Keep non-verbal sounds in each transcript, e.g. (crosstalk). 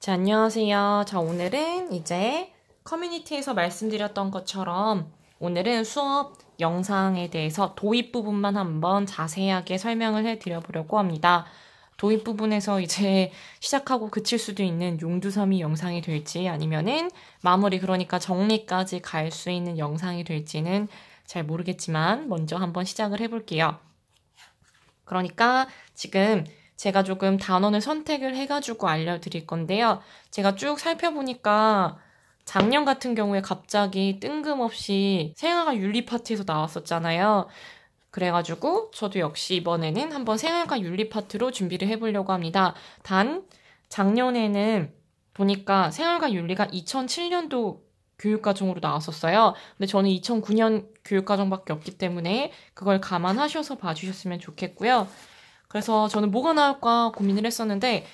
자, 안녕하세요. 자, 오늘은 이제 커뮤니티에서 말씀드렸던 것처럼 오늘은 수업 영상에 대해서 도입 부분만 한번 자세하게 설명을 해드려 보려고 합니다. 도입 부분에서 이제 시작하고 그칠 수도 있는 용두섬이 영상이 될지 아니면은 마무리 그러니까 정리까지 갈 수 있는 영상이 될지는 잘 모르겠지만 먼저 한번 시작을 해볼게요. 그러니까 지금 제가 조금 단원을 선택을 해가지고 알려드릴 건데요. 제가 쭉 살펴보니까 작년 같은 경우에 갑자기 뜬금없이 생화가 윤리 파트에서 나왔었잖아요. 그래가지고 저도 역시 이번에는 한번 생활과 윤리 파트로 준비를 해보려고 합니다. 단 작년에는 보니까 생활과 윤리가 2007년도 교육과정으로 나왔었어요. 근데 저는 2009년 교육과정밖에 없기 때문에 그걸 감안하셔서 봐주셨으면 좋겠고요. 그래서 저는 뭐가 나올까 고민을 했었는데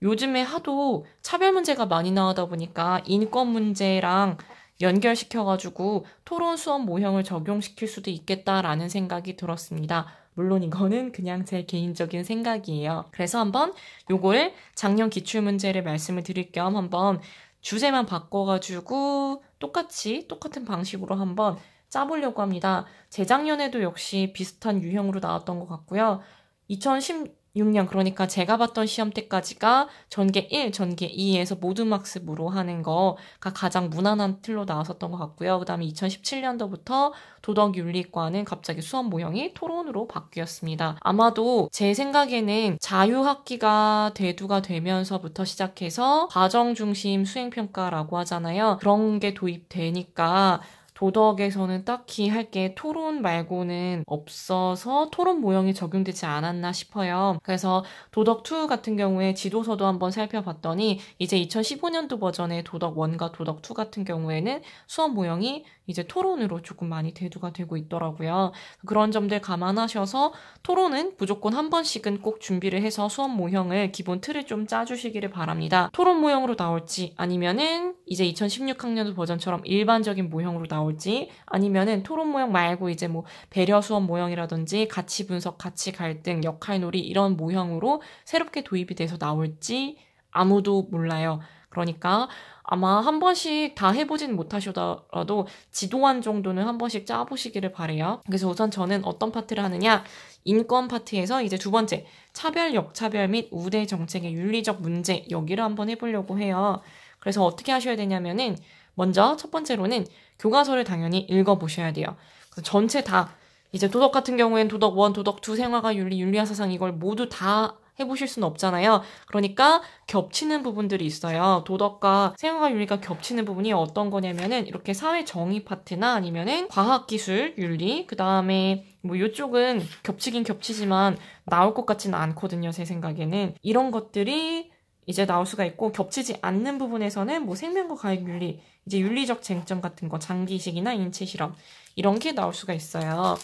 요즘에 하도 차별 문제가 많이 나오다 보니까 인권 문제랑 연결시켜가지고 토론 수업 모형을 적용시킬 수도 있겠다라는 생각이 들었습니다. 물론 이거는 그냥 제 개인적인 생각이에요. 그래서 한번 요거를 작년 기출문제를 말씀을 드릴 겸 한번 주제만 바꿔가지고 똑같이 똑같은 방식으로 한번 짜보려고 합니다. 재작년에도 역시 비슷한 유형으로 나왔던 것 같고요. 2016년 그러니까 제가 봤던 시험 때까지가 전개 1, 전개 2에서 모두 막습으로 하는 거가 가장 무난한 틀로 나왔었던 것 같고요. 그 다음에 2017년도부터 도덕윤리과는 갑자기 수업 모형이 토론으로 바뀌었습니다. 아마도 제 생각에는 자유학기가 대두가 되면서부터 시작해서 과정 중심 수행평가라고 하잖아요. 그런 게 도입되니까 도덕에서는 딱히 할 게 토론 말고는 없어서 토론 모형이 적용되지 않았나 싶어요. 그래서 도덕2 같은 경우에 지도서도 한번 살펴봤더니 이제 2015년도 버전의 도덕1과 도덕2 같은 경우에는 수업 모형이 이제 토론으로 조금 많이 대두가 되고 있더라고요. 그런 점들 감안하셔서 토론은 무조건 한 번씩은 꼭 준비를 해서 수업 모형을 기본 틀을 좀 짜주시기를 바랍니다. 토론 모형으로 나올지 아니면은 이제 2016학년도 버전처럼 일반적인 모형으로 나올지 아니면은 토론 모형 말고 이제 뭐 배려 수업 모형이라든지 가치 분석, 가치 갈등, 역할놀이 이런 모형으로 새롭게 도입이 돼서 나올지 아무도 몰라요. 그러니까 아마 한 번씩 다 해보진 못하시더라도 지도안 정도는 한 번씩 짜보시기를 바래요. 그래서 우선 저는 어떤 파트를 하느냐? 인권 파트에서 이제 두 번째 차별 역차별 및 우대 정책의 윤리적 문제 여기를 한번 해보려고 해요. 그래서 어떻게 하셔야 되냐면은 먼저 첫 번째로는 교과서를 당연히 읽어보셔야 돼요. 그래서 전체 다 이제 도덕 같은 경우엔 도덕 원, 도덕 두생활과 윤리, 윤리와 사상 이걸 모두 다 해보실 수는 없잖아요. 그러니까 겹치는 부분들이 있어요. 도덕과 생활 윤리가 겹치는 부분이 어떤 거냐면은 이렇게 사회 정의 파트나 아니면은 과학 기술 윤리 그 다음에 뭐 이쪽은 겹치긴 겹치지만 나올 것 같지는 않거든요. 제 생각에는 이런 것들이 이제 나올 수가 있고 겹치지 않는 부분에서는 뭐 생명과 과학 윤리 이제 윤리적 쟁점 같은 거 장기식이나 이 인체 실험 이런 게 나올 수가 있어요.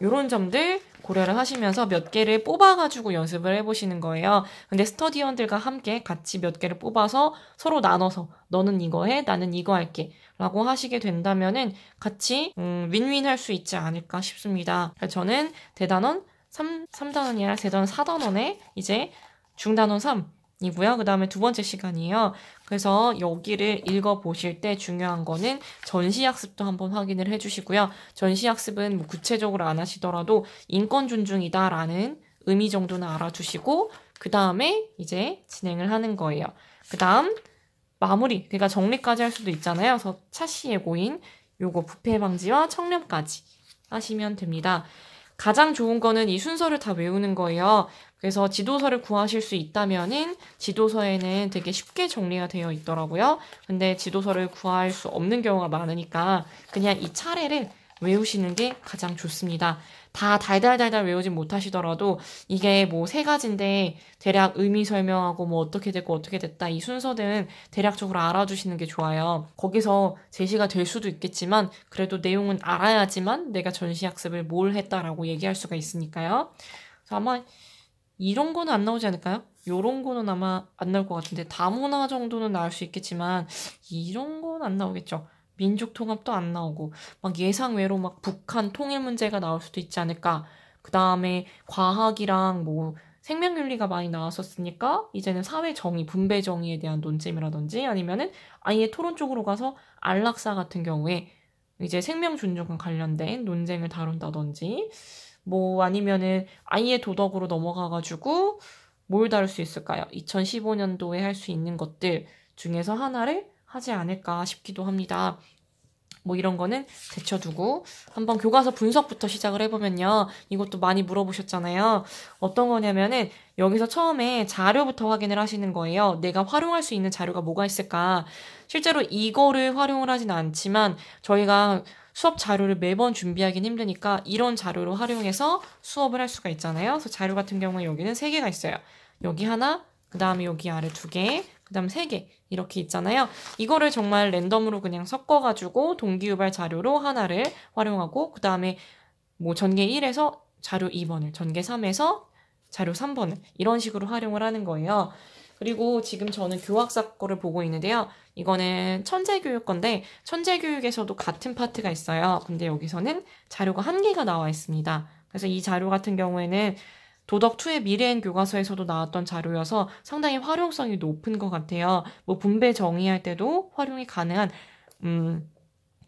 이런 점들 고려를 하시면서 몇 개를 뽑아가지고 연습을 해보시는 거예요. 근데 스터디원들과 함께 같이 몇 개를 뽑아서 서로 나눠서 너는 이거 해, 나는 이거 할게. 라고 하시게 된다면은 같이, 음, 윈윈 할 수 있지 않을까 싶습니다. 저는 대단원 3, 3단원이 아니라 대단원 4단원에 이제 중단원 3, 이고요. 그 다음에 두 번째 시간이에요. 그래서 여기를 읽어보실 때 중요한 거는 전시학습도 한번 확인을 해주시고요. 전시학습은 뭐 구체적으로 안 하시더라도 인권 존중이다라는 의미 정도는 알아주시고, 그 다음에 이제 진행을 하는 거예요. 그 다음 마무리, 그러니까 정리까지 할 수도 있잖아요. 그래서 차시 예고인, 요거 부패 방지와 청렴까지 하시면 됩니다. 가장 좋은 거는 이 순서를 다 외우는 거예요. 그래서 지도서를 구하실 수 있다면은 지도서에는 되게 쉽게 정리가 되어 있더라고요. 근데 지도서를 구할 수 없는 경우가 많으니까 그냥 이 차례를 외우시는 게 가장 좋습니다. 다 달달달달 외우진 못하시더라도 이게 뭐 세 가지인데 대략 의미 설명하고 뭐 어떻게 됐고 어떻게 됐다 이 순서는 대략적으로 알아주시는 게 좋아요. 거기서 제시가 될 수도 있겠지만 그래도 내용은 알아야지만 내가 전시 학습을 뭘 했다라고 얘기할 수가 있으니까요. 그래서 아마 이런 거는 안 나오지 않을까요? 요런 거는 아마 안 나올 것 같은데 다문화 정도는 나올 수 있겠지만 이런 건 안 나오겠죠. 민족 통합도 안 나오고 막 예상 외로 막 북한 통일 문제가 나올 수도 있지 않을까. 그 다음에 과학이랑 뭐 생명윤리가 많이 나왔었으니까 이제는 사회 정의, 분배 정의에 대한 논쟁이라든지 아니면은 아예 토론 쪽으로 가서 안락사 같은 경우에 이제 생명 존중과 관련된 논쟁을 다룬다든지 뭐 아니면은 아이의 도덕으로 넘어가가지고 뭘 다룰 수 있을까요? 2015년도에 할 수 있는 것들 중에서 하나를 하지 않을까 싶기도 합니다. 뭐 이런 거는 제쳐두고 한번 교과서 분석부터 시작을 해보면요. 이것도 많이 물어보셨잖아요. 어떤 거냐면은 여기서 처음에 자료부터 확인을 하시는 거예요. 내가 활용할 수 있는 자료가 뭐가 있을까. 실제로 이거를 활용을 하진 않지만 저희가 수업 자료를 매번 준비하기 힘드니까 이런 자료로 활용해서 수업을 할 수가 있잖아요. 그래서 자료 같은 경우에 여기는 세 개가 있어요. 여기 하나, 그 다음에 여기 아래 두 개, 그 다음 세개 이렇게 있잖아요. 이거를 정말 랜덤으로 그냥 섞어가지고 동기유발 자료로 하나를 활용하고 그 다음에 뭐 전개 1에서 자료 2번을, 전개 3에서 자료 3번을 이런 식으로 활용을 하는 거예요. 그리고 지금 저는 교학사 거를 보고 있는데요. 이거는 천재교육 건데 천재교육에서도 같은 파트가 있어요. 근데 여기서는 자료가 한 개가 나와 있습니다. 그래서 이 자료 같은 경우에는 도덕2의 미래엔 교과서에서도 나왔던 자료여서 상당히 활용성이 높은 것 같아요. 뭐 분배 정의할 때도 활용이 가능한 음,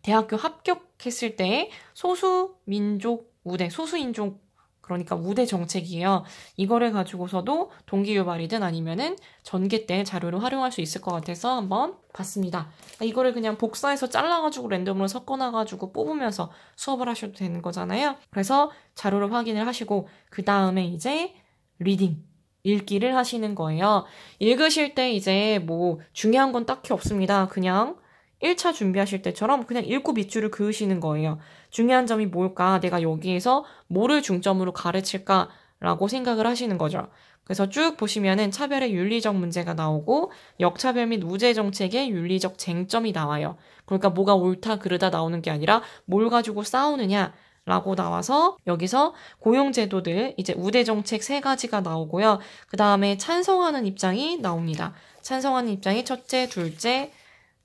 대학교 합격했을 때 소수 민족 우대 소수 인종 그러니까 우대 정책이에요. 이거를 가지고서도 동기 유발이든 아니면은 전개 때 자료를 활용할 수 있을 것 같아서 한번 봤습니다. 이거를 그냥 복사해서 잘라가지고 랜덤으로 섞어놔가지고 뽑으면서 수업을 하셔도 되는 거잖아요. 그래서 자료를 확인을 하시고 그 다음에 이제 리딩 읽기를 하시는 거예요. 읽으실 때 이제 뭐 중요한 건 딱히 없습니다. 그냥 1차 준비하실 때처럼 그냥 읽고 밑줄을 그으시는 거예요. 중요한 점이 뭘까? 내가 여기에서 뭐를 중점으로 가르칠까? 라고 생각을 하시는 거죠. 그래서 쭉 보시면은 차별의 윤리적 문제가 나오고 역차별 및 우제 정책의 윤리적 쟁점이 나와요. 그러니까 뭐가 옳다 그르다 나오는 게 아니라 뭘 가지고 싸우느냐 라고 나와서 여기서 고용제도들 이제 우대정책 세 가지가 나오고요. 그 다음에 찬성하는 입장이 나옵니다. 찬성하는 입장이 첫째, 둘째,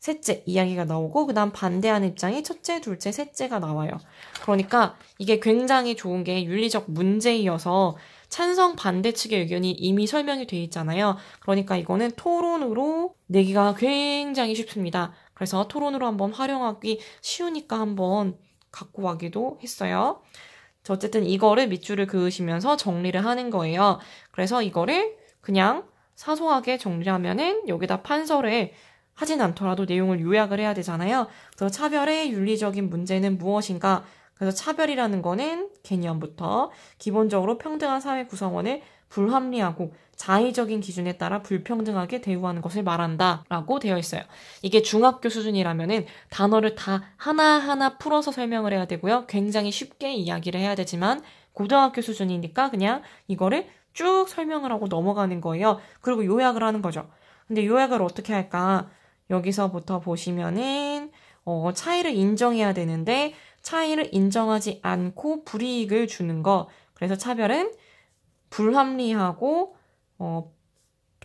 셋째 이야기가 나오고 그다음 반대하는 입장이 첫째, 둘째, 셋째가 나와요. 그러니까 이게 굉장히 좋은 게 윤리적 문제이어서 찬성 반대 측의 의견이 이미 설명이 돼 있잖아요. 그러니까 이거는 토론으로 내기가 굉장히 쉽습니다. 그래서 토론으로 한번 활용하기 쉬우니까 한번 갖고 와기도 했어요. 어쨌든 이거를 밑줄을 그으시면서 정리를 하는 거예요. 그래서 이거를 그냥 사소하게 정리하면은 여기다 판서를 하진 않더라도 내용을 요약을 해야 되잖아요. 그래서 차별의 윤리적인 문제는 무엇인가? 그래서 차별이라는 거는 개념부터 기본적으로 평등한 사회 구성원을 불합리하고 자의적인 기준에 따라 불평등하게 대우하는 것을 말한다 라고 되어 있어요. 이게 중학교 수준이라면은 단어를 다 하나하나 풀어서 설명을 해야 되고요. 굉장히 쉽게 이야기를 해야 되지만 고등학교 수준이니까 그냥 이거를 쭉 설명을 하고 넘어가는 거예요. 그리고 요약을 하는 거죠. 근데 요약을 어떻게 할까? 여기서부터 보시면은 어, 차이를 인정해야 되는데 차이를 인정하지 않고 불이익을 주는 것. 그래서 차별은 불합리하고 어,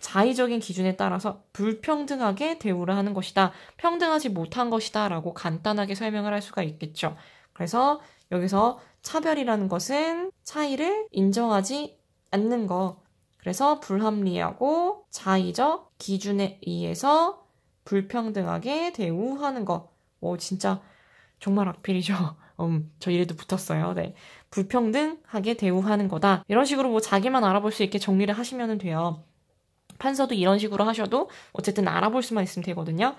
자의적인 기준에 따라서 불평등하게 대우를 하는 것이다. 평등하지 못한 것이다. 라고 간단하게 설명을 할 수가 있겠죠. 그래서 여기서 차별이라는 것은 차이를 인정하지 않는 것. 그래서 불합리하고 자의적 기준에 의해서 불평등하게 대우하는 것. 오, 진짜 정말 악필이죠. (laughs) 음, 저 이래도 붙었어요. 네. 불평등하게 대우하는 거다. 이런 식으로 뭐 자기만 알아볼 수 있게 정리를 하시면 돼요. 판서도 이런 식으로 하셔도 어쨌든 알아볼 수만 있으면 되거든요.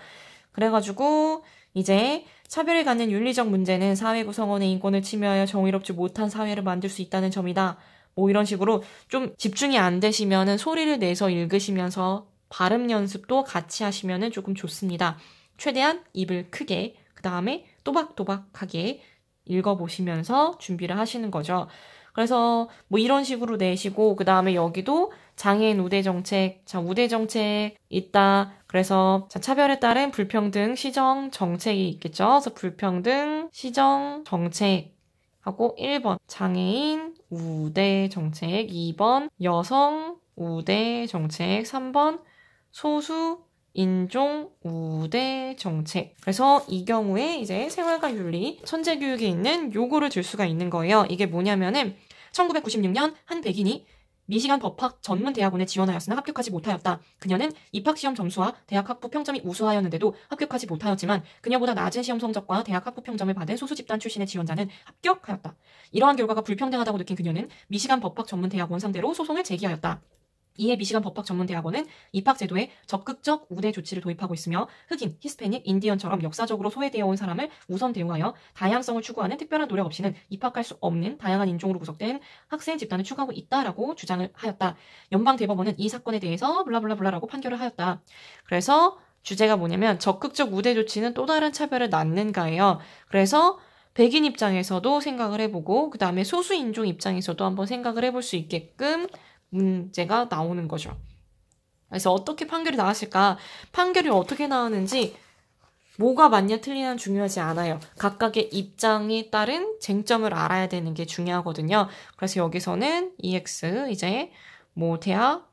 그래가지고 이제 차별을 갖는 윤리적 문제는 사회 구성원의 인권을 침해하여 정의롭지 못한 사회를 만들 수 있다는 점이다. 뭐 이런 식으로 좀 집중이 안 되시면은 소리를 내서 읽으시면서 발음 연습도 같이 하시면 조금 좋습니다. 최대한 입을 크게, 그 다음에 또박또박하게 읽어보시면서 준비를 하시는 거죠. 그래서 뭐 이런 식으로 내시고 그 다음에 여기도 장애인 우대 정책, 자 우대 정책 있다. 그래서 자 차별에 따른 불평등 시정 정책이 있겠죠. 그래서 불평등 시정 정책 하고 1번 장애인 우대 정책, 2번 여성 우대 정책, 3번 소수 인종 우대 정책. 그래서 이 경우에 이제 생활과 윤리 천재 교육에 있는 요거를들 수가 있는 거예요. 이게 뭐냐면은 1996년 한 백인이 미시간 법학 전문 대학원에 지원하였으나 합격하지 못하였다. 그녀는 입학 시험 점수와 대학 학부 평점이 우수하였는데도 합격하지 못하였지만 그녀보다 낮은 시험 성적과 대학 학부 평점을 받은 소수 집단 출신의 지원자는 합격하였다. 이러한 결과가 불평등하다고 느낀 그녀는 미시간 법학 전문 대학원 상대로 소송을 제기하였다. 이에 미시간 법학 전문대학원은 입학 제도에 적극적 우대 조치를 도입하고 있으며 흑인, 히스패닉, 인디언처럼 역사적으로 소외되어 온 사람을 우선 대우하여 다양성을 추구하는 특별한 노력 없이는 입학할 수 없는 다양한 인종으로 구성된 학생 집단을 추구하고 있다라고 주장을 하였다. 연방 대법원은 이 사건에 대해서 블라블라블라라고 판결을 하였다. 그래서 주제가 뭐냐면 적극적 우대 조치는 또 다른 차별을 낳는가예요. 그래서 백인 입장에서도 생각을 해보고 그 다음에 소수 인종 입장에서도 한번 생각을 해볼 수 있게끔 문제가 나오는 거죠. 그래서 어떻게 판결이 나왔을까? 판결이 어떻게 나왔는지 뭐가 맞냐 틀리냐 는 중요하지 않아요. 각각의 입장에 따른 쟁점을 알아야 되는 게 중요하거든요. 그래서 여기서는 EX 이제 뭐 대학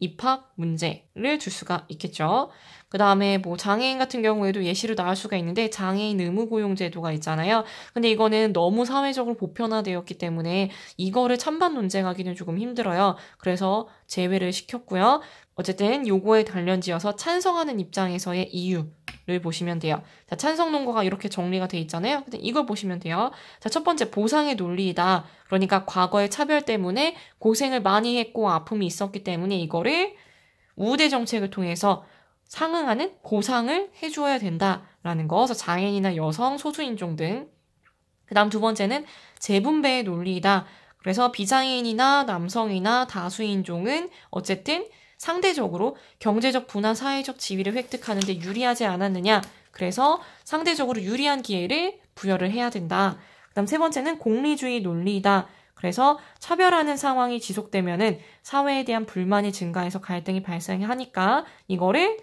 입학 문제를 줄 수가 있겠죠. 그 다음에 뭐 장애인 같은 경우에도 예시로 나올 수가 있는데 장애인 의무 고용 제도가 있잖아요. 근데 이거는 너무 사회적으로 보편화되었기 때문에 이거를 찬반 논쟁하기는 조금 힘들어요. 그래서 제외를 시켰고요. 어쨌든 요거에 단련지어서 찬성하는 입장에서의 이유 를 보시면 돼요. 자, 찬성 논거가 이렇게 정리가 돼 있잖아요. 근데 이걸 보시면 돼요. 자, 첫 번째 보상의 논리이다. 그러니까 과거의 차별 때문에 고생을 많이 했고 아픔이 있었기 때문에 이거를 우대 정책을 통해서 상응하는 보상을 해줘야 된다라는 거. 그래서 장애인이나 여성, 소수인종 등. 그 다음 두 번째는 재분배의 논리이다. 그래서 비장애인이나 남성이나 다수인종은 어쨌든 상대적으로 경제적 분화 사회적 지위를 획득하는 데 유리하지 않았느냐. 그래서 상대적으로 유리한 기회를 부여를 해야 된다. 그다음 세 번째는 공리주의 논리이다. 그래서 차별하는 상황이 지속되면은 사회에 대한 불만이 증가해서 갈등이 발생하니까 이거를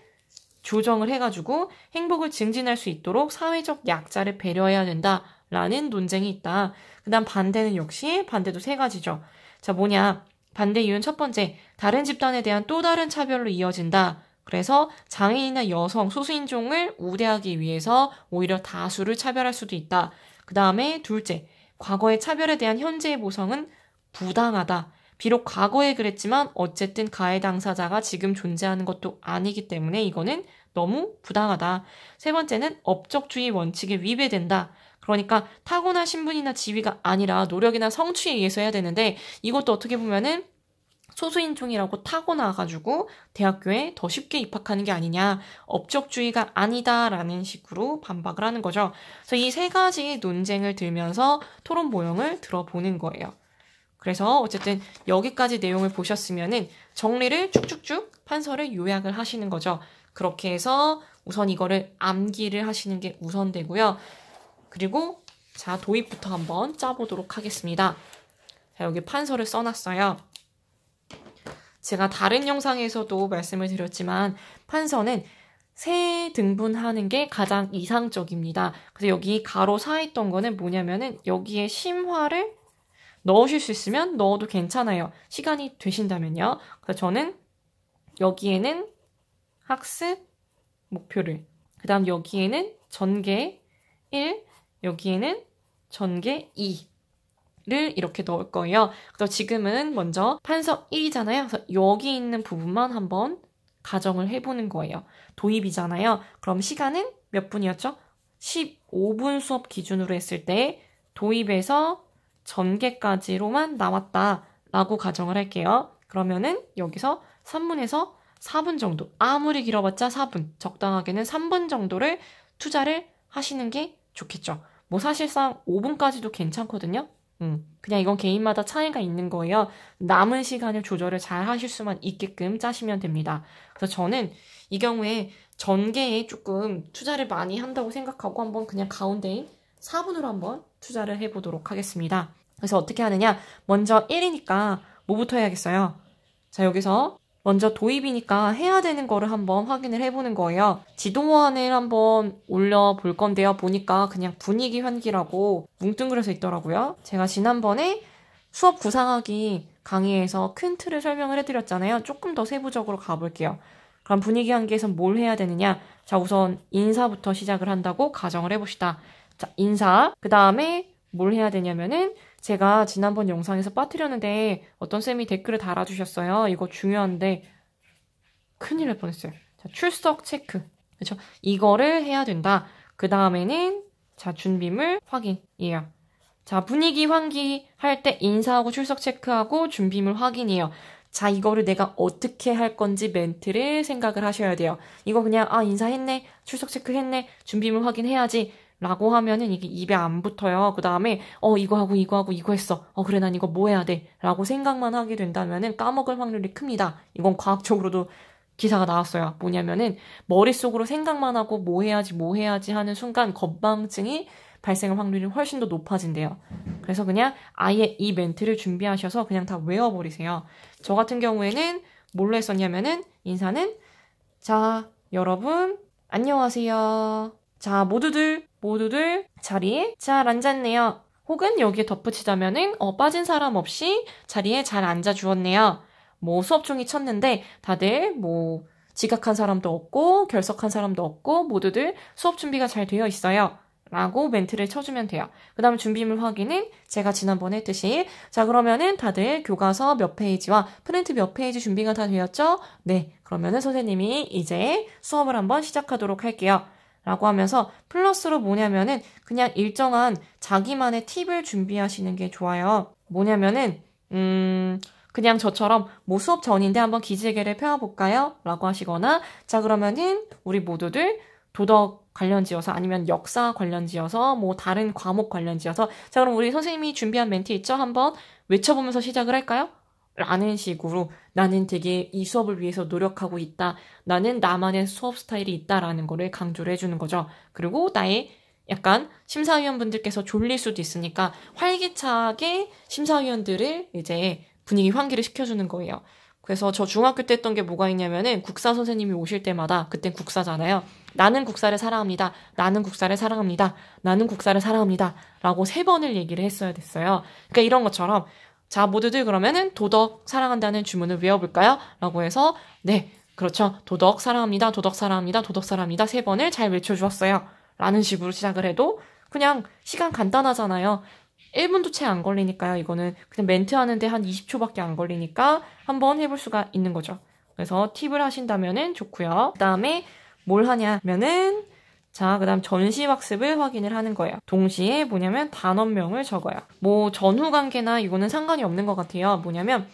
조정을 해가지고 행복을 증진할 수 있도록 사회적 약자를 배려해야 된다라는 논쟁이 있다. 그다음 반대는 역시 반대도 세 가지죠. 자 뭐냐 반대 이유는 첫 번째, 다른 집단에 대한 또 다른 차별로 이어진다. 그래서 장애인이나 여성, 소수인종을 우대하기 위해서 오히려 다수를 차별할 수도 있다. 그 다음에 둘째, 과거의 차별에 대한 현재의 보상은 부당하다. 비록 과거에 그랬지만 어쨌든 가해 당사자가 지금 존재하는 것도 아니기 때문에 이거는 너무 부당하다. 세 번째는 업적주의 원칙에 위배된다. 그러니까 타고난 신분이나 지위가 아니라 노력이나 성취에 의해서 해야 되는데 이것도 어떻게 보면은 소수인종이라고 타고나가지고 대학교에 더 쉽게 입학하는 게 아니냐, 업적주의가 아니다라는 식으로 반박을 하는 거죠. 그래서 이 세 가지 논쟁을 들면서 토론 모형을 들어보는 거예요. 그래서 어쨌든 여기까지 내용을 보셨으면은 정리를 쭉쭉쭉 판서를 요약을 하시는 거죠. 그렇게 해서 우선 이거를 암기를 하시는 게 우선되고요. 그리고 자 도입부터 한번 짜보도록 하겠습니다. 자, 여기 판서를 써놨어요. 제가 다른 영상에서도 말씀을 드렸지만 판서는 세 등분하는 게 가장 이상적입니다. 그래서 여기 가로 사 있던 거는 뭐냐면은 여기에 심화를 넣으실 수 있으면 넣어도 괜찮아요. 시간이 되신다면요. 그래서 저는 여기에는 학습 목표를 그 다음 여기에는 전개 1 여기에는 전개 2. 를 이렇게 넣을 거예요. 그래서 지금은 먼저 판서 1이잖아요. 그래서 여기 있는 부분만 한번 가정을 해보는 거예요. 도입이잖아요. 그럼 시간은 몇 분이었죠? 15분 수업 기준으로 했을 때 도입에서 전개까지로만 나왔다라고 가정을 할게요. 그러면은 여기서 3분에서 4분 정도, 아무리 길어봤자 4분, 적당하게는 3분 정도를 투자를 하시는 게 좋겠죠. 뭐 사실상 5분까지도 괜찮거든요. 음, 그냥 이건 개인마다 차이가 있는 거예요. 남은 시간을 조절을 잘 하실 수만 있게끔 짜시면 됩니다. 그래서 저는 이 경우에 전개에 조금 투자를 많이 한다고 생각하고 한번 그냥 가운데인 4분으로 한번 투자를 해보도록 하겠습니다. 그래서 어떻게 하느냐? 먼저 1이니까 뭐부터 해야겠어요? 자, 여기서 먼저 도입이니까 해야 되는 거를 한번 확인을 해보는 거예요. 지도안을 한번 올려볼 건데요. 보니까 그냥 분위기 환기라고 뭉뚱그려서 있더라고요. 제가 지난번에 수업 구상하기 강의에서 큰 틀을 설명을 해드렸잖아요. 조금 더 세부적으로 가볼게요. 그럼 분위기 환기에서뭘 해야 되느냐? 자, 우선 인사부터 시작을 한다고 가정을 해봅시다. 자, 인사. 그 다음에 뭘 해야 되냐면은 제가 지난번 영상에서 빠뜨렸는데 어떤 쌤이 댓글을 달아주셨어요. 이거 중요한데 큰일 날 뻔했어요. 자, 출석 체크. 그렇죠? 이거를 해야 된다. 그 다음에는 자 준비물 확인이에요. 자 분위기 환기 할 때 인사하고 출석 체크하고 준비물 확인이에요. 자 이거를 내가 어떻게 할 건지 멘트를 생각을 하셔야 돼요. 이거 그냥 아 인사했네, 출석 체크했네, 준비물 확인해야지 라고 하면은 이게 입에 안 붙어요. 그 다음에, 어, 이거 하고 이거 하고 이거 했어. 어, 그래, 난 이거 뭐 해야 돼. 라고 생각만 하게 된다면은 까먹을 확률이 큽니다. 이건 과학적으로도 기사가 나왔어요. 뭐냐면은 머릿속으로 생각만 하고 뭐 해야지 뭐 해야지 하는 순간 건방증이 발생할 확률이 훨씬 더 높아진대요. 그래서 그냥 아예 이 멘트를 준비하셔서 그냥 다 외워버리세요. 저 같은 경우에는 뭘로 했었냐면은 인사는 자, 여러분, 안녕하세요. 자, 모두들 모두들 자리에 잘 앉았네요. 혹은 여기에 덧붙이자면은 어, 빠진 사람 없이 자리에 잘 앉아 주었네요. 뭐 수업 종이 쳤는데 다들 뭐 지각한 사람도 없고 결석한 사람도 없고 모두들 수업 준비가 잘 되어 있어요. 라고 멘트를 쳐주면 돼요. 그 다음 준비물 확인은 제가 지난번에 했듯이 자 그러면은 다들 교과서 몇 페이지와 프린트 몇 페이지 준비가 다 되었죠? 네 그러면은 선생님이 이제 수업을 한번 시작하도록 할게요. 라고 하면서 플러스로 뭐냐면은 그냥 일정한 자기만의 팁을 준비하시는 게 좋아요. 뭐냐면은, 음, 그냥 저처럼 뭐 수업 전인데 한번 기지개를 펴볼까요? 라고 하시거나 자 그러면은 우리 모두들 도덕 관련지어서 아니면 역사 관련지어서 뭐 다른 과목 관련지어서 자 그럼 우리 선생님이 준비한 멘트 있죠? 한번 외쳐보면서 시작을 할까요? 라는 식으로 나는 되게 이 수업을 위해서 노력하고 있다. 나는 나만의 수업 스타일이 있다라는 거를 강조를 해주는 거죠. 그리고 나의 약간 심사위원분들께서 졸릴 수도 있으니까 활기차게 심사위원들을 이제 분위기 환기를 시켜주는 거예요. 그래서 저 중학교 때 했던 게 뭐가 있냐면은 국사 선생님이 오실 때마다 그땐 국사잖아요. 나는 국사를 사랑합니다. 나는 국사를 사랑합니다. 나는 국사를 사랑합니다. 라고 세 번을 얘기를 했어야 됐어요. 그러니까 이런 것처럼 자, 모두들 그러면은 도덕 사랑한다는 주문을 외워볼까요? 라고 해서 네, 그렇죠. 도덕 사랑합니다. 도덕 사랑합니다. 도덕 사랑합니다. 세 번을 잘 외쳐주었어요. 라는 식으로 시작을 해도 그냥 시간 간단하잖아요. 1분도 채 안 걸리니까요. 이거는 그냥 멘트 하는데 한 20초밖에 안 걸리니까 한번 해볼 수가 있는 거죠. 그래서 팁을 하신다면은 좋고요. 그다음에 뭘 하냐면은 자, 그 다음 전시학습을 확인을 하는 거예요. 동시에 뭐냐면 단원명을 적어요. 뭐 전후 관계나 이거는 상관이 없는 것 같아요. 뭐냐면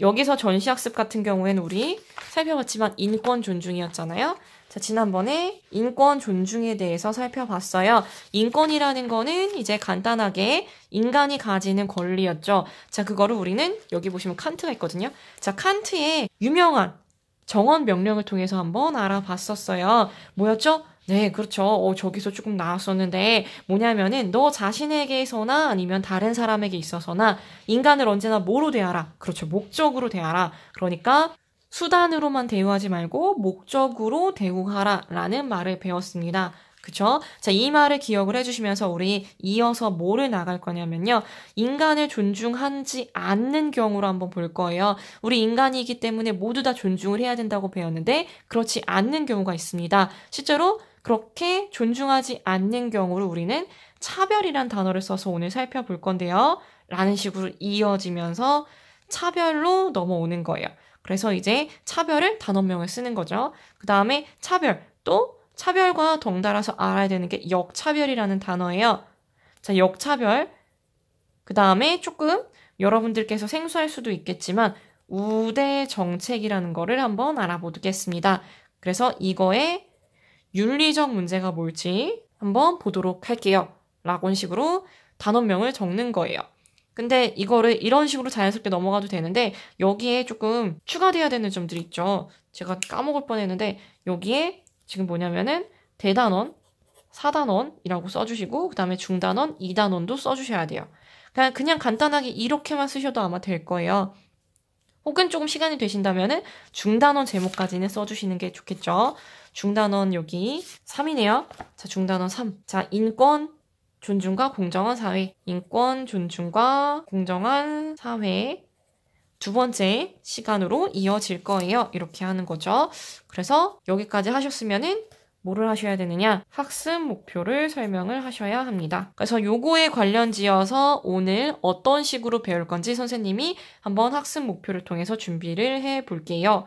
여기서 전시학습 같은 경우에는 우리 살펴봤지만 인권 존중이었잖아요. 자, 지난번에 인권 존중에 대해서 살펴봤어요. 인권이라는 거는 이제 간단하게 인간이 가지는 권리였죠. 자, 그거를 우리는 여기 보시면 칸트가 있거든요. 자, 칸트의 유명한 정원 명령을 통해서 한번 알아봤었어요. 뭐였죠? 네, 그렇죠. 어, 저기서 조금 나왔었는데 뭐냐면은 너 자신에게서나 아니면 다른 사람에게 있어서나 인간을 언제나 뭐로 대하라. 그렇죠. 목적으로 대하라. 그러니까 수단으로만 대우하지 말고 목적으로 대우하라 라는 말을 배웠습니다. 그쵸? 자, 이 말을 기억을 해주시면서 우리 이어서 뭐를 나갈 거냐면요. 인간을 존중하지 않는 경우로 한번 볼 거예요. 우리 인간이기 때문에 모두 다 존중을 해야 된다고 배웠는데, 그렇지 않는 경우가 있습니다. 실제로 그렇게 존중하지 않는 경우를 우리는 차별이란 단어를 써서 오늘 살펴볼 건데요. 라는 식으로 이어지면서 차별로 넘어오는 거예요. 그래서 이제 차별을 단어명을 쓰는 거죠. 그 다음에 차별, 또 차별과 덩달아서 알아야 되는 게 역차별이라는 단어예요. 자, 역차별. 그 다음에 조금 여러분들께서 생소할 수도 있겠지만 우대 정책이라는 거를 한번 알아보겠습니다. 그래서 이거에 윤리적 문제가 뭘지 한번 보도록 할게요. 라곤 식으로 단원명을 적는 거예요. 근데 이거를 이런 식으로 자연스럽게 넘어가도 되는데 여기에 조금 추가되어야 되는 점들이 있죠. 제가 까먹을 뻔했는데 여기에 지금 뭐냐면은 대단원, 사단원이라고 써주시고 그 다음에 중단원, 이단원도 써주셔야 돼요. 그냥, 그냥 간단하게 이렇게만 쓰셔도 아마 될 거예요. 혹은 조금 시간이 되신다면은 중단원 제목까지는 써주시는 게 좋겠죠. 중단원 여기 3이네요. 자, 중단원 3. 자, 인권, 존중과 공정한 사회. 인권, 존중과 공정한 사회. 두 번째 시간으로 이어질 거예요. 이렇게 하는 거죠. 그래서 여기까지 하셨으면은 뭐를 하셔야 되느냐? 학습 목표를 설명을 하셔야 합니다. 그래서 요거에 관련지어서 오늘 어떤 식으로 배울 건지 선생님이 한번 학습 목표를 통해서 준비를 해 볼게요.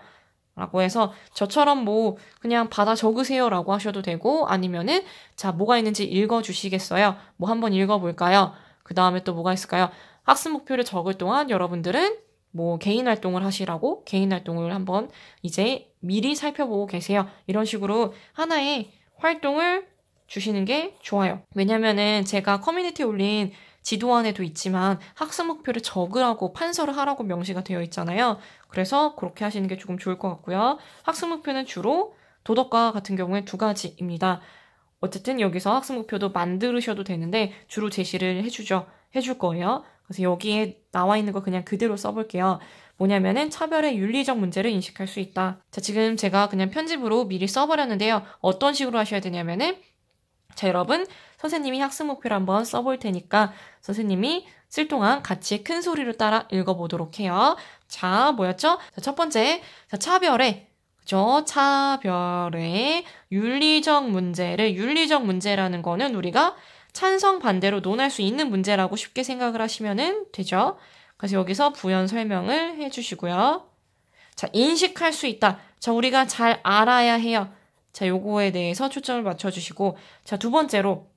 라고 해서 저처럼 뭐 그냥 받아 적으세요 라고 하셔도 되고 아니면은 자 뭐가 있는지 읽어 주시겠어요? 뭐 한번 읽어 볼까요? 그 다음에 또 뭐가 있을까요? 학습 목표를 적을 동안 여러분들은 뭐 개인 활동을 하시라고 개인 활동을 한번 이제 미리 살펴보고 계세요. 이런 식으로 하나의 활동을 주시는 게 좋아요. 왜냐면은 제가 커뮤니티에 올린 지도 안에도 있지만 학습 목표를 적으라고 판서를 하라고 명시가 되어 있잖아요. 그래서 그렇게 하시는 게 조금 좋을 것 같고요. 학습 목표는 주로 도덕과 같은 경우에 두 가지입니다. 어쨌든 여기서 학습 목표도 만드셔도 되는데 주로 제시를 해주죠. 해줄 거예요. 그래서 여기에 나와 있는 거 그냥 그대로 써볼게요. 뭐냐면은 차별의 윤리적 문제를 인식할 수 있다. 자, 지금 제가 그냥 편집으로 미리 써버렸는데요. 어떤 식으로 하셔야 되냐면은 자, 여러분, 선생님이 학습 목표를 한번 써볼 테니까 선생님이 쓸 동안 같이 큰 소리로 따라 읽어보도록 해요. 자, 뭐였죠? 자, 첫 번째, 자, 차별의 그죠? 차별의 윤리적 문제를 윤리적 문제라는 거는 우리가 찬성 반대로 논할 수 있는 문제라고 쉽게 생각을 하시면 되죠. 그래서 여기서 부연 설명을 해주시고요. 자, 인식할 수 있다. 자, 우리가 잘 알아야 해요. 자, 요거에 대해서 초점을 맞춰주시고, 자, 두 번째로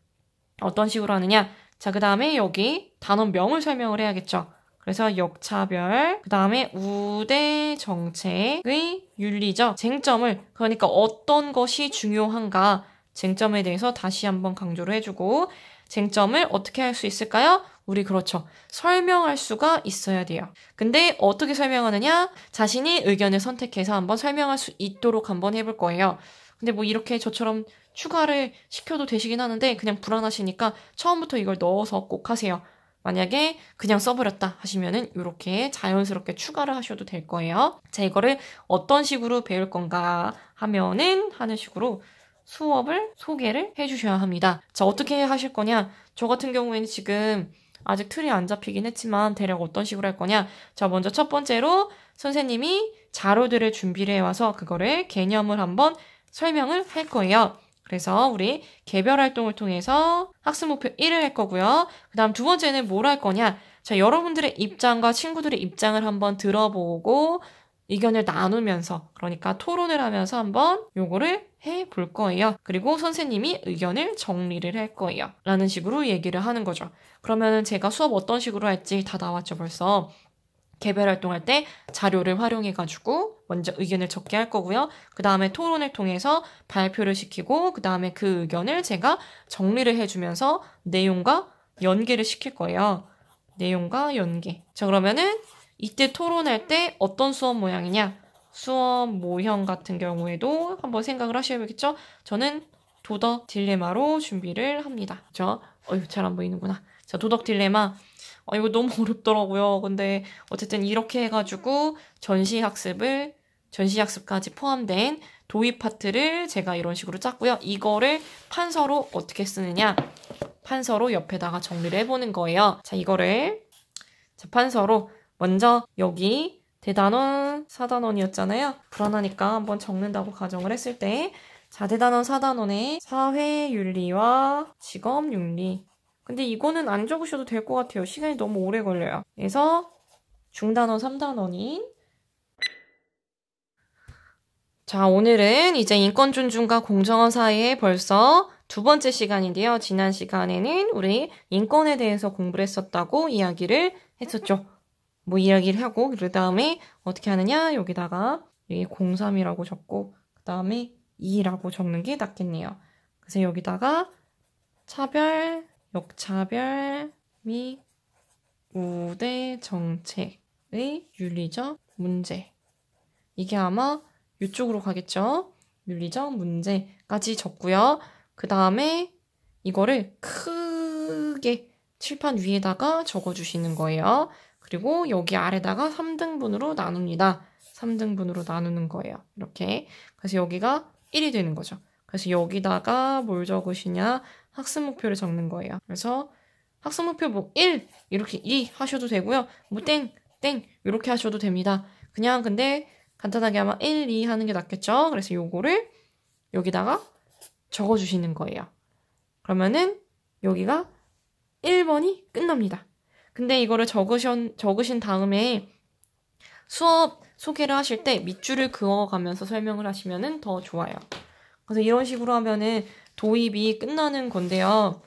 어떤 식으로 하느냐. 자, 그 다음에 여기 단원명을 설명을 해야겠죠. 그래서 역차별, 그 다음에 우대 정책의 윤리적 쟁점을, 그러니까 어떤 것이 중요한가, 쟁점에 대해서 다시 한번 강조를 해주고, 쟁점을 어떻게 할 수 있을까요? 우리 그렇죠. 설명할 수가 있어야 돼요. 근데 어떻게 설명하느냐? 자신이 의견을 선택해서 한번 설명할 수 있도록 한번 해볼 거예요. 근데 뭐 이렇게 저처럼 추가를 시켜도 되시긴 하는데 그냥 불안하시니까 처음부터 이걸 넣어서 꼭 하세요. 만약에 그냥 써버렸다 하시면은 이렇게 자연스럽게 추가를 하셔도 될 거예요. 자, 이거를 어떤 식으로 배울 건가 하면은 하는 식으로 수업을 소개를 해주셔야 합니다. 자, 어떻게 하실 거냐? 저 같은 경우에는 지금 아직 틀이 안 잡히긴 했지만 대략 어떤 식으로 할 거냐. 자, 먼저 첫 번째로 선생님이 자료들을 준비를 해와서 그거를 개념을 한번 설명을 할 거예요. 그래서 우리 개별 활동을 통해서 학습 목표 1을 할 거고요. 그 다음 두 번째는 뭘 할 거냐. 자, 여러분들의 입장과 친구들의 입장을 한번 들어보고 의견을 나누면서 그러니까 토론을 하면서 한번 요거를 해볼 거예요. 그리고 선생님이 의견을 정리를 할 거예요. 라는 식으로 얘기를 하는 거죠. 그러면 은 제가 수업 어떤 식으로 할지 다 나왔죠, 벌써. 개별 활동할 때 자료를 활용해가지고 먼저 의견을 적게 할 거고요. 그 다음에 토론을 통해서 발표를 시키고, 그 다음에 그 의견을 제가 정리를 해주면서 내용과 연계를 시킬 거예요. 내용과 연계. 자, 그러면은 이때 토론할 때 어떤 수업 모양이냐? 수업 모형 같은 경우에도 한번 생각을 하셔야겠죠. 저는 도덕 딜레마로 준비를 합니다. 저 어휴 잘안 보이는구나. 자 도덕 딜레마. 아 이거 너무 (laughs) 어렵더라고요. 근데 어쨌든 이렇게 해가지고 전시 학습을 전시 학습까지 포함된 도입 파트를 제가 이런 식으로 짰고요. 이거를 판서로 어떻게 쓰느냐? 판서로 옆에다가 정리를 해보는 거예요. 자 이거를 자 판서로 먼저 여기 대단원, 4단원이었잖아요 불안하니까 한번 적는다고 가정을 했을 때, 자, 대단원, 4단원의 사회윤리와 직업윤리. 근데 이거는 안 적으셔도 될 것 같아요. 시간이 너무 오래 걸려요. 그래서 중단원, 3단원인 자, 오늘은 이제 인권 존중과 공정한 사이에 벌써 두 번째 시간인데요. 지난 시간에는 우리 인권에 대해서 공부를 했었다고 이야기를 했었죠. 뭐 이야기를 하고 그 다음에 어떻게 하느냐 여기다가 여기 03이라고 적고 그 다음에 2라고 적는 게 낫겠네요. 그래서 여기다가 차별, 역차별 및 우대 정책의 윤리적 문제 이게 아마 이쪽으로 가겠죠. 윤리적 문제까지 적고요. 그 다음에 이거를 크게 칠판 위에다가 적어주시는 거예요. 그리고 여기 아래다가 3등분으로 나눕니다. 3등분으로 나누는 거예요. 이렇게. 그래서 여기가 1이 되는 거죠. 그래서 여기다가 뭘 적으시냐? 학습 목표를 적는 거예요. 그래서 학습 목표 뭐 1, 이렇게 2 하셔도 되고요. 뭐 땡, 땡, 이렇게 하셔도 됩니다. 그냥 근데 간단하게 아마 1, 2 하는 게 낫겠죠? 그래서 요거를 여기다가 적어주시는 거예요. 그러면은 여기가 1번이 끝납니다. 근데 이거를 적으신, 적으신 다음에 수업 소개를 하실 때 밑줄을 그어가면서 설명을 하시면 더 좋아요. 그래서 이런 식으로 하면은 도입이 끝나는 건데요.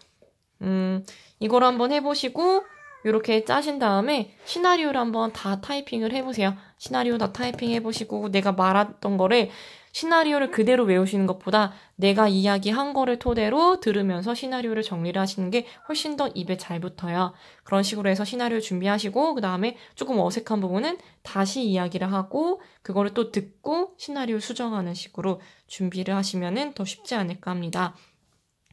음, 이걸 한번 해보시고 이렇게 짜신 다음에 시나리오를 한번 다 타이핑을 해보세요. 시나리오 다 타이핑 해보시고 내가 말했던 거를 시나리오를 그대로 외우시는 것보다 내가 이야기한 거를 토대로 들으면서 시나리오를 정리를 하시는 게 훨씬 더 입에 잘 붙어요. 그런 식으로 해서 시나리오 준비하시고 그 다음에 조금 어색한 부분은 다시 이야기를 하고 그거를 또 듣고 시나리오 수정하는 식으로 준비를 하시면은 더 쉽지 않을까 합니다.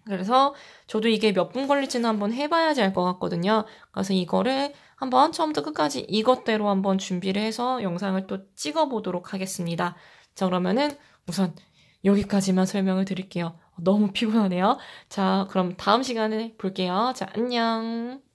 그래서 저도 이게 몇 분 걸릴지는 한번 해봐야지 알 것 같거든요. 그래서 이거를 한번 처음부터 끝까지 이것대로 한번 준비를 해서 영상을 또 찍어보도록 하겠습니다. 자 그러면은 우선 여기까지만 설명을 드릴게요. 너무 피곤하네요. 자 그럼 다음 시간에 볼게요. 자 안녕.